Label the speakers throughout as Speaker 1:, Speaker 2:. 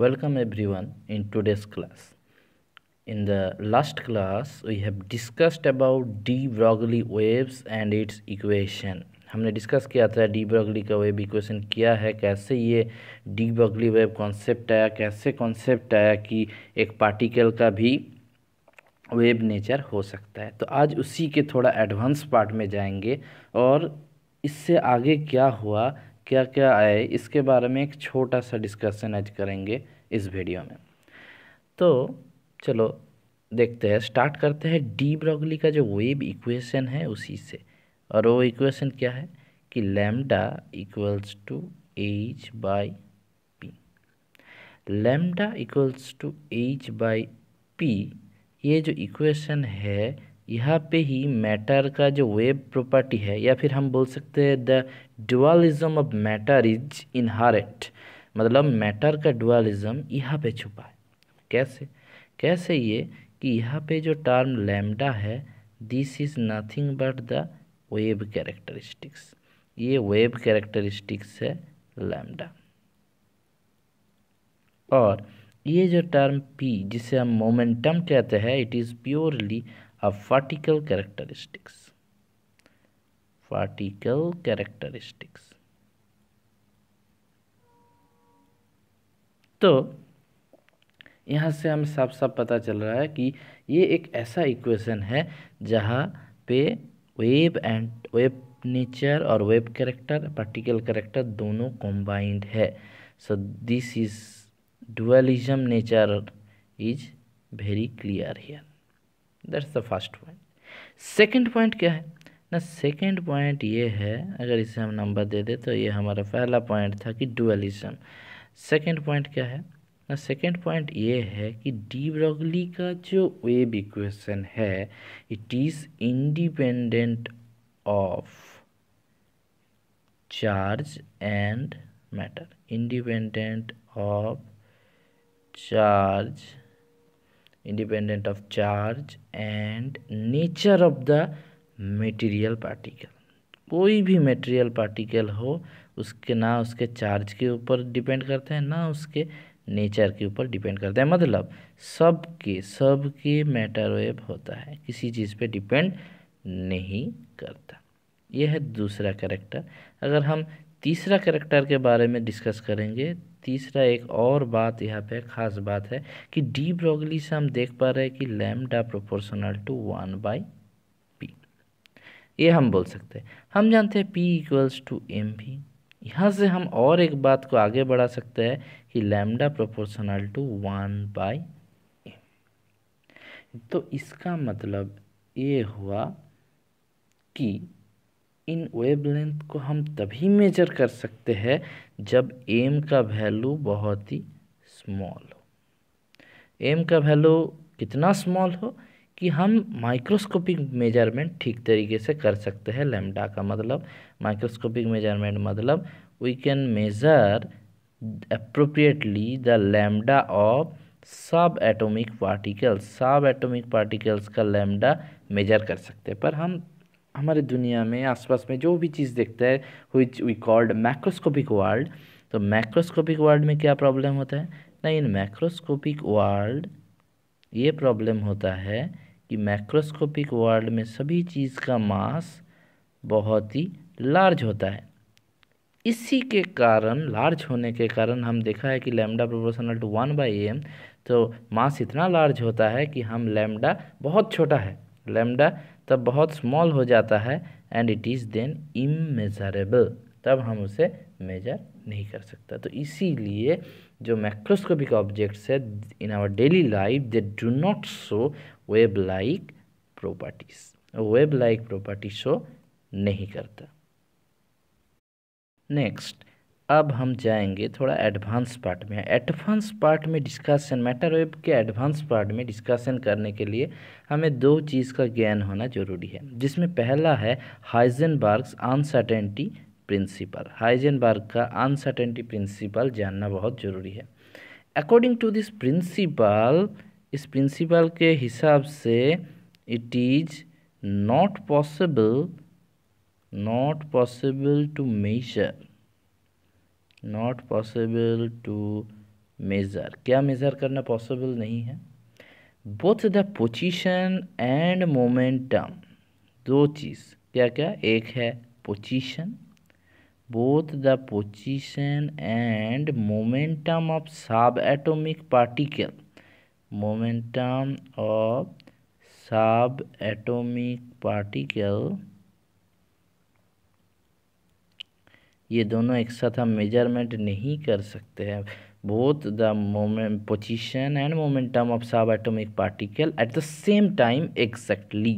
Speaker 1: Welcome everyone in today's class. In the last class we have discussed about de Broglie waves and its equation. हमने discuss किया था de Broglie का wave equation किया है कैसे ये डी ब्रॉगली वेब कॉन्सेप्ट आया कैसे कॉन्सेप्ट आया कि एक पार्टिकल का भी वेब नेचर हो सकता है तो आज उसी के थोड़ा एडवांस पार्ट में जाएंगे और इससे आगे क्या हुआ क्या क्या आए इसके बारे में एक छोटा सा डिस्कशन आज करेंगे इस वीडियो में तो चलो देखते हैं स्टार्ट करते हैं डी ब्रॉगली का जो वेब इक्वेशन है उसी से और वो इक्वेशन क्या है कि lambda equals to H by P lambda equals to H by P ये जो इक्वेशन है यहाँ पे ही मैटर का जो वेब प्रॉपर्टी है या फिर हम बोल सकते हैं the dualism of matter is inherent मतलब मैटर का डुअलिज्म यहाँ पे छुपा है कैसे कैसे ये कि यहाँ पे जो टर्म लैम्डा है this is nothing but the wave characteristics ये वेब कैरेक्टरिस्टिक्स है लैम्डा और ये जो टर्म पी जिसे हम मोमेंटम कहते हैं इट इज़ प्योरली अब फार्टिकल कैरेक्टरिस्टिक्स फार्टिकल कैरेक्टरिस्टिक्स तो यहाँ से हमें साफ साफ पता चल रहा है कि ये एक ऐसा इक्वेशन है जहाँ पे वेब एंड वेब नेचर और वेब कैरेक्टर पार्टिकल कैरेक्टर दोनों कंबाइंड है so this is dualism nature is very clear here that's the first point second point क्या है ना सेकंड पॉइंट ये है अगर इसे हम नंबर दे दें तो ये हमारा पहला पॉइंट था कि डुअलिज्म सेकंड पॉइंट क्या है ना सेकंड पॉइंट ये है कि डी ब्रॉगली का जो वेव इक्वेशन है it is independent of charge and matter independent of charge independent of charge and nature of the material particle कोई भी मटेरियल पार्टिकल हो उसके ना उसके चार्ज के ऊपर डिपेंड करते हैं ना उसके नेचर के ऊपर डिपेंड करते हैं मतलब सबके सबके मैटर वेव होता है किसी चीज़ पे डिपेंड नहीं करता यह है दूसरा करेक्टर अगर हम तीसरा करेक्टर के बारे में डिस्कस करेंगे तीसरा एक और बात यहाँ पे खास बात है कि डी ब्रोगली से हम देख पा रहे हैं कि lambda proportional to one by P ये हम बोल सकते हैं हम जानते हैं पी इक्वल्स टू एम भी यहाँ से हम और एक बात को आगे बढ़ा सकते हैं कि lambda proportional to one by तो इसका मतलब ये हुआ कि इन वेवलेंथ को हम तभी मेजर कर सकते हैं जब एम का वैल्यू बहुत ही स्मॉल हो एम का वैल्यू कितना स्मॉल हो कि हम माइक्रोस्कोपिक मेजरमेंट ठीक तरीके से कर सकते हैं लेमडा का मतलब माइक्रोस्कोपिक मेजरमेंट मतलब we can measure appropriately the lambda of sub atomic particles sub atomic particles का लेमडा मेजर कर सकते हैं पर हम हमारे दुनिया में आसपास में जो भी चीज़ देखते हैं which we called macroscopic world तो मैक्रोस्कोपिक वर्ल्ड में क्या प्रॉब्लम होता है ना इन मैक्रोस्कोपिक वर्ल्ड ये प्रॉब्लम होता है कि मैक्रोस्कोपिक वर्ल्ड में सभी चीज़ का मास बहुत ही लार्ज होता है इसी के कारण लार्ज होने के कारण हम देखा है कि lambda proportional to one by M तो मास इतना लार्ज होता है कि हम लैम्डा बहुत छोटा है लैम्डा तब बहुत स्मॉल हो जाता है and it is then immeasurable तब हम उसे मेजर नहीं कर सकता तो इसीलिए जो मैक्रोस्कोपिक ऑब्जेक्ट्स है in our daily life they do not show wave like properties wave like property show नहीं करता नेक्स्ट अब हम जाएंगे थोड़ा एडवांस पार्ट में एडवांस पार्ट में डिस्कशन मैटर वेब के एडवांस पार्ट में डिस्कशन करने के लिए हमें दो चीज़ का ज्ञान होना जरूरी है जिसमें पहला है Heisenberg uncertainty principle Heisenberg का अनसर्टेनिटी प्रिंसिपल जानना बहुत ज़रूरी है अकॉर्डिंग टू दिस प्रिंसिपल इस प्रिंसिपल के हिसाब से it is not possible not possible to measure not possible to measure क्या मेज़र करना पॉसिबल नहीं है both the position and momentum दो चीज़ क्या क्या एक है position both the position and momentum of sub atomic particle momentum of sub atomic particle ये दोनों एक साथ हम मेजरमेंट नहीं कर सकते हैं both the moment position and momentum of sub atomic particle at the same time exactly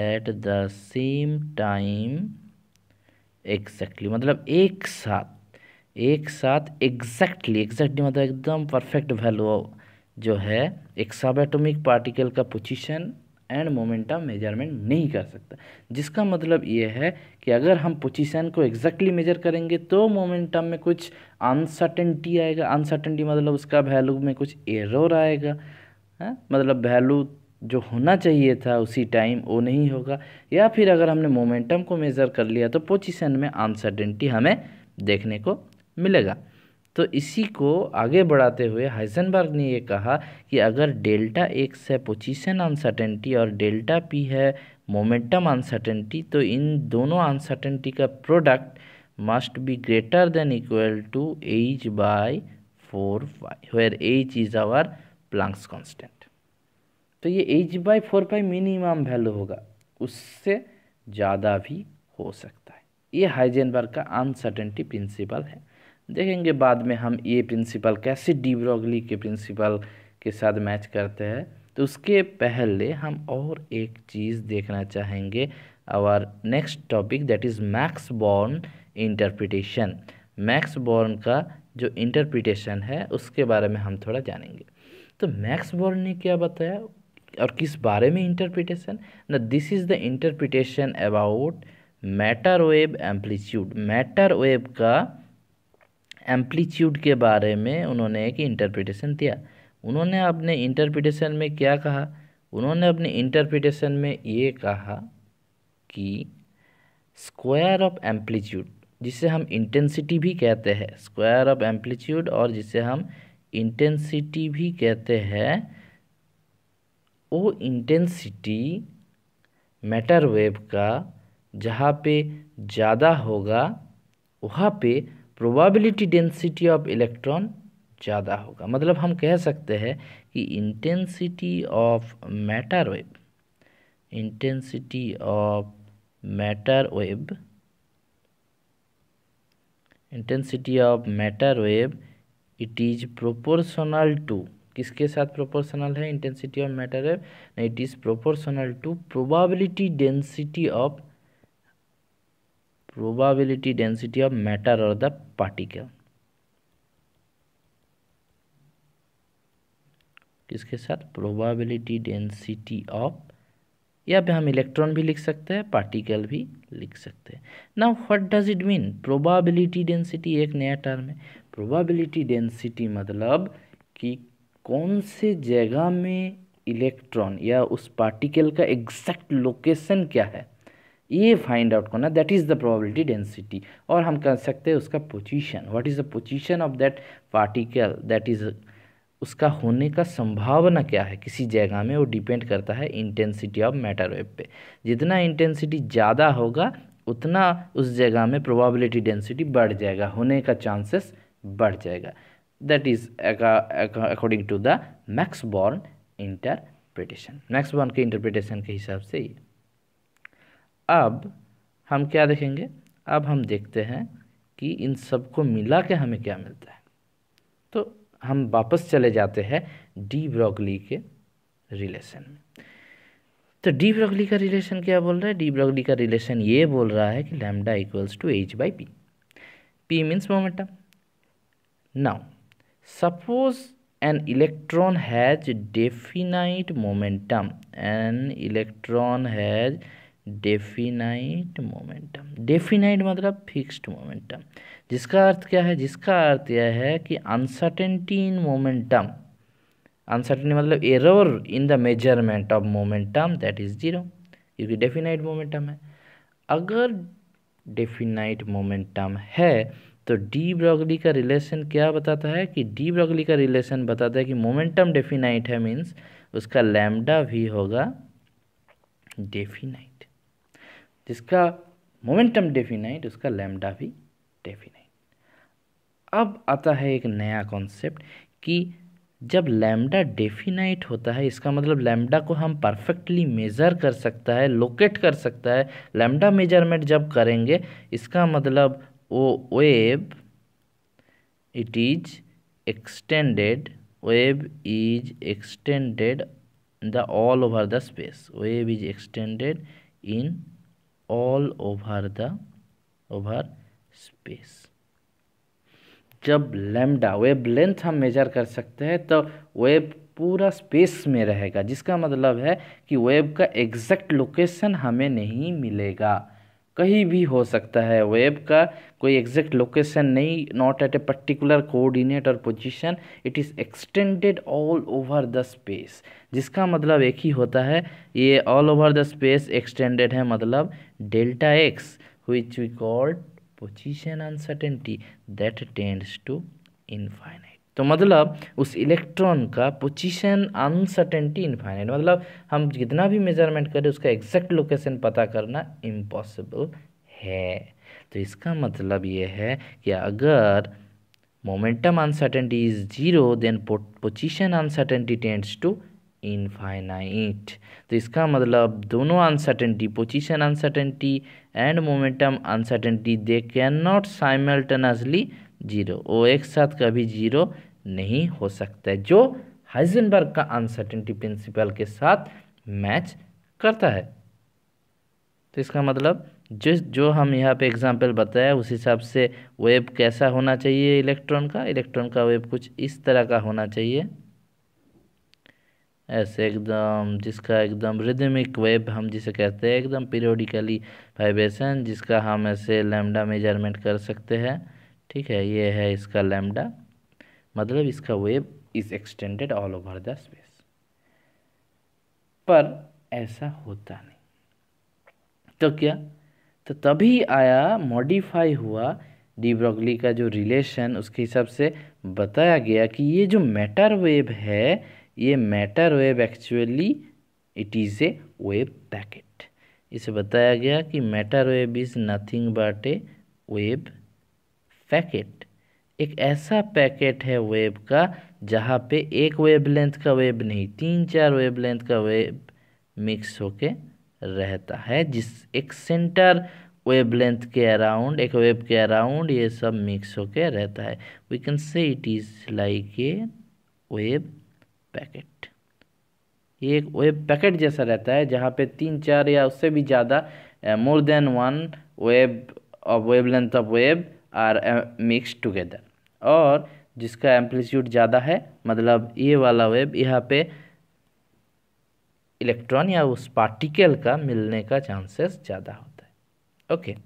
Speaker 1: at the same time exactly मतलब एक साथ एक साथ एग्जैक्टली एग्जैक्टली मतलब एकदम परफेक्ट वैल्यू जो है एक सब एटोमिक पार्टिकल का पोजिशन एंड मोमेंटम मेजरमेंट नहीं कर सकता जिसका मतलब ये है कि अगर हम पोजीशन को एग्जैक्टली मेजर करेंगे तो मोमेंटम में कुछ अनसर्टेंटी आएगा अनसर्टेंटी मतलब उसका वैल्यू में कुछ एरर आएगा है हाँ? मतलब वैल्यू जो होना चाहिए था उसी टाइम वो नहीं होगा या फिर अगर हमने मोमेंटम को मेज़र कर लिया तो पोजीशन में अनसर्टेंटी हमें देखने को मिलेगा तो इसी को आगे बढ़ाते हुए हाइजनबर्ग ने ये कहा कि अगर डेल्टा एक्स है पोजीशन अनसर्टेनिटी और डेल्टा पी है मोमेंटम अनसर्टेनिटी तो इन दोनों अनसर्टेनिटी का product must be greater than equal to H by four five where H is our Planck's constant तो ये H by four five minimum value होगा उससे ज़्यादा भी हो सकता है ये हाइजेनबर्ग का अनसर्टेनिटी प्रिंसिपल है देखेंगे बाद में हम ये प्रिंसिपल कैसे ब्रोगली के प्रिंसिपल के साथ मैच करते हैं तो उसके पहले हम और एक चीज़ देखना चाहेंगे our next topic that is Max Born interpretation Max Born का जो इंटरप्रिटेशन है उसके बारे में हम थोड़ा जानेंगे तो मैक्स बॉर्न ने क्या बताया और किस बारे में इंटरप्रिटेशन न this is the interpretation about matter wave amplitude matter wave का एम्पलीट्यूड के बारे में उन्होंने एक इंटरप्रिटेशन दिया उन्होंने अपने इंटरप्रिटेशन में क्या कहा उन्होंने अपने इंटरप्रिटेशन में ये कहा कि स्क्वायर ऑफ एम्पलीट्यूड जिसे हम इंटेंसिटी भी कहते हैं स्क्वायर ऑफ एम्पलीट्यूड और जिसे हम इंटेंसिटी भी कहते हैं वो इंटेंसिटी मैटर वेव का जहाँ पे ज़्यादा होगा वहाँ पे प्रोबाबिलिटी डेंसिटी ऑफ इलेक्ट्रॉन ज़्यादा होगा मतलब हम कह सकते हैं कि intensity of matter wave intensity of matter wave intensity of matter wave it is proportional to किसके साथ प्रोपोर्शनल है इंटेंसिटी ऑफ मैटर नहीं it is proportional to probability density of probability density of matter or the particle किसके साथ probability density of या पे हम electron भी लिख सकते हैं पार्टिकल भी लिख सकते हैं now what does it mean probability density एक नया टर्म है प्रोबाबिलिटी डेंसिटी मतलब कि कौन से जगह में इलेक्ट्रॉन या उस पार्टिकल का एग्जैक्ट लोकेशन क्या है ए फाइंड आउट करना that is the probability density और हम कह सकते हैं उसका position what is the position of that particle that is उसका होने का संभावना क्या है किसी जगह में वो डिपेंड करता है इंटेंसिटी ऑफ मैटर वेब पे जितना इंटेंसिटी ज़्यादा होगा उतना उस जगह में प्रोबेबिलिटी डेंसिटी बढ़ जाएगा होने का चांसेस बढ़ जाएगा that is according to the Max Born interpretation Max Born के इंटरप्रिटेशन के हिसाब से ये अब हम क्या देखेंगे अब हम देखते हैं कि इन सबको मिला के हमें क्या मिलता है तो हम वापस चले जाते हैं डी ब्रोगली के रिलेशन में तो डी ब्रोगली का रिलेशन क्या बोल रहा है डी ब्रोगली का रिलेशन ये बोल रहा है कि lambda equals to H by P P means momentum now suppose an electron has definite momentum an electron has definite momentum definite मतलब फिक्स्ड मोमेंटम जिसका अर्थ क्या है जिसका अर्थ यह है कि अनसर्टेनिटी इन मोमेंटम अनसर्टेनिटी मतलब error in the measurement of momentum that is zero क्योंकि डेफिनाइट मोमेंटम है अगर डेफिनाइट मोमेंटम है तो डी ब्रॉगली का रिलेशन क्या बताता है कि डी ब्रॉगली का रिलेशन बताता है कि मोमेंटम डेफिनाइट है मीन्स उसका लैम्डा भी होगा डेफिनाइट जिसका मोमेंटम डेफिनाइट उसका लैम्डा भी डेफिनाइट अब आता है एक नया कॉन्सेप्ट कि जब लैम्डा डेफिनाइट होता है इसका मतलब लैम्डा को हम परफेक्टली मेज़र कर सकता है लोकेट कर सकता है लैम्डा मेजरमेंट जब करेंगे इसका मतलब वो wave it is extended wave is extended the all over the space wave is extended in all over the over space जब लेमडा वेब लेंथ हम मेजर कर सकते हैं तो वेब पूरा स्पेस में रहेगा जिसका मतलब है कि वेब का एग्जैक्ट लोकेशन हमें नहीं मिलेगा कहीं भी हो सकता है वेब का कोई एग्जैक्ट लोकेशन नहीं not at a particular coordinate और position it is extended all over the space जिसका मतलब एक ही होता है ये all over the space extended है मतलब delta X which we called position uncertainty that tends to infinite तो मतलब उस इलेक्ट्रॉन का पोजीशन अनसर्टेनिटी इनफाइनाइट मतलब हम जितना भी मेजरमेंट करें उसका एग्जैक्ट लोकेशन पता करना इम्पॉसिबल है तो इसका मतलब ये है कि अगर momentum uncertainty is zero then position uncertainty tends to infinite तो इसका मतलब दोनों uncertainty position uncertainty and momentum uncertainty they can not simultaneously zero वो एक साथ कभी जीरो नहीं हो सकता है जो हाइजनबर्ग का अनसर्टेनिटी प्रिंसिपल के साथ मैच करता है तो इसका मतलब जिस जो हम यहाँ पे एग्जांपल बताया उस हिसाब से वेब कैसा होना चाहिए इलेक्ट्रॉन का इलेक्ट्रॉन का वेब कुछ इस तरह का होना चाहिए ऐसे एकदम जिसका एकदम रिदमिक वेब हम जिसे कहते हैं एकदम पीरियोडिकली वाइब्रेशन जिसका हम ऐसे लैम्डा मेजरमेंट कर सकते हैं ठीक है ये है इसका लैम्डा मतलब इसका wave is extended all over the space पर ऐसा होता नहीं तो क्या तो तभी आया मॉडिफाई हुआ डी ब्रोगली का जो रिलेशन उसके हिसाब से बताया गया कि ये जो मैटर वेव है ये matter wave actually it is a wave packet इसे बताया गया कि matter wave is nothing but a wave packet एक ऐसा पैकेट है वेब का जहाँ पे एक वेवलेंथ का वेब नहीं तीन चार वेवलेंथ का वेब मिक्स होके रहता है जिस एक सेंटर वेवलेंथ के अराउंड एक वेब के अराउंड ये सब मिक्स होके रहता है we can say it is like a wave packet ये एक वेब पैकेट जैसा रहता है जहाँ पे तीन चार या उससे भी ज़्यादा more than one wave of length of wave are mix together और जिसका एम्पलीट्यूड ज़्यादा है मतलब ये वाला वेब यहाँ पे इलेक्ट्रॉन या उस पार्टिकल का मिलने का चांसेस ज़्यादा होता है ओके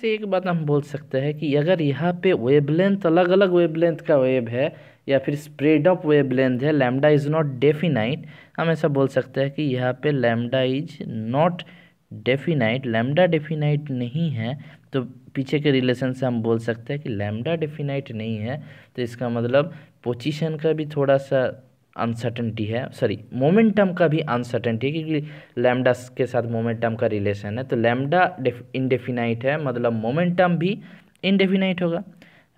Speaker 1: से एक बात हम बोल सकते हैं कि अगर यहाँ पे वेवलेंथ अलग अलग वेवलेंथ का वेब है या फिर स्प्रेड ऑफ वेवलेंथ है लैमडा इज़ नॉट डेफिनाइट हम ऐसा बोल सकते हैं कि यहाँ पे lambda is not definite lambda definite नहीं है तो पीछे के रिलेशन से हम बोल सकते हैं कि लैम्डा डेफिनाइट नहीं है तो इसका मतलब पोजिशन का भी थोड़ा सा अनसर्टेंटी है सॉरी मोमेंटम का भी अनसर्टेंटी है क्योंकि लैम्डा के साथ मोमेंटम का रिलेशन है तो लैम्डा इनडेफिनाइट है मतलब मोमेंटम भी इनडेफिनाइट होगा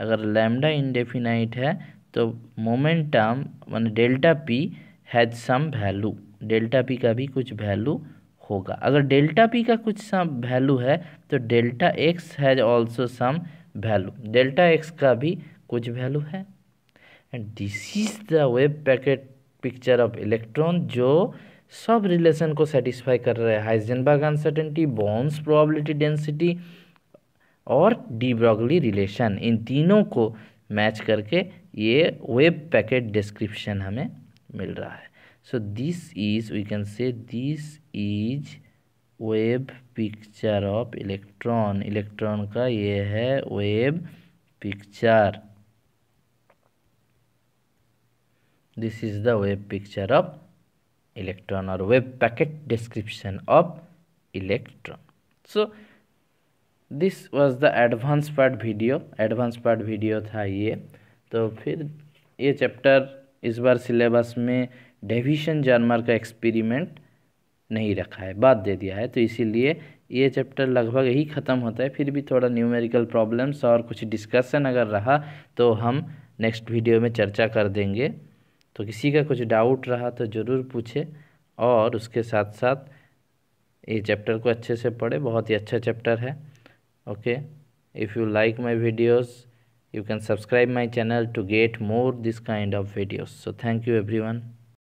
Speaker 1: अगर लैम्डा इनडेफिनाइट है तो मोमेंटम मान delta P has some value delta P का भी कुछ वैल्यू होगा अगर डेल्टा पी का कुछ सम वैल्यू है तो delta X has also some value delta X का भी कुछ वैल्यू है and this is the wave packet picture of electron जो सब रिलेशन को सेटिस्फाई कर रहे हैं Heisenberg uncertainty Born's probability density और डी ब्रॉगली रिलेशन इन तीनों को मैच करके ये वेब पैकेट डिस्क्रिप्शन हमें मिल रहा है so this is we can say this is wave picture of electron electron का ये है wave picture this is the wave picture of electron और wave packet description of electron so this was the advance part video advance part video था ये तो फिर ये chapter इस बार सिलेबस में डेविशन जानमार का एक्सपेरिमेंट नहीं रखा है बात दे दिया है तो इसीलिए ये चैप्टर लगभग यही ख़त्म होता है फिर भी थोड़ा न्यूमेरिकल प्रॉब्लम्स और कुछ डिस्कशन अगर रहा तो हम नेक्स्ट वीडियो में चर्चा कर देंगे तो किसी का कुछ डाउट रहा तो ज़रूर पूछे और उसके साथ साथ ये चैप्टर को अच्छे से पढ़े बहुत ही अच्छा चैप्टर है okay if you like my videos you can subscribe my channel to get more this kind of videos so thank you everyone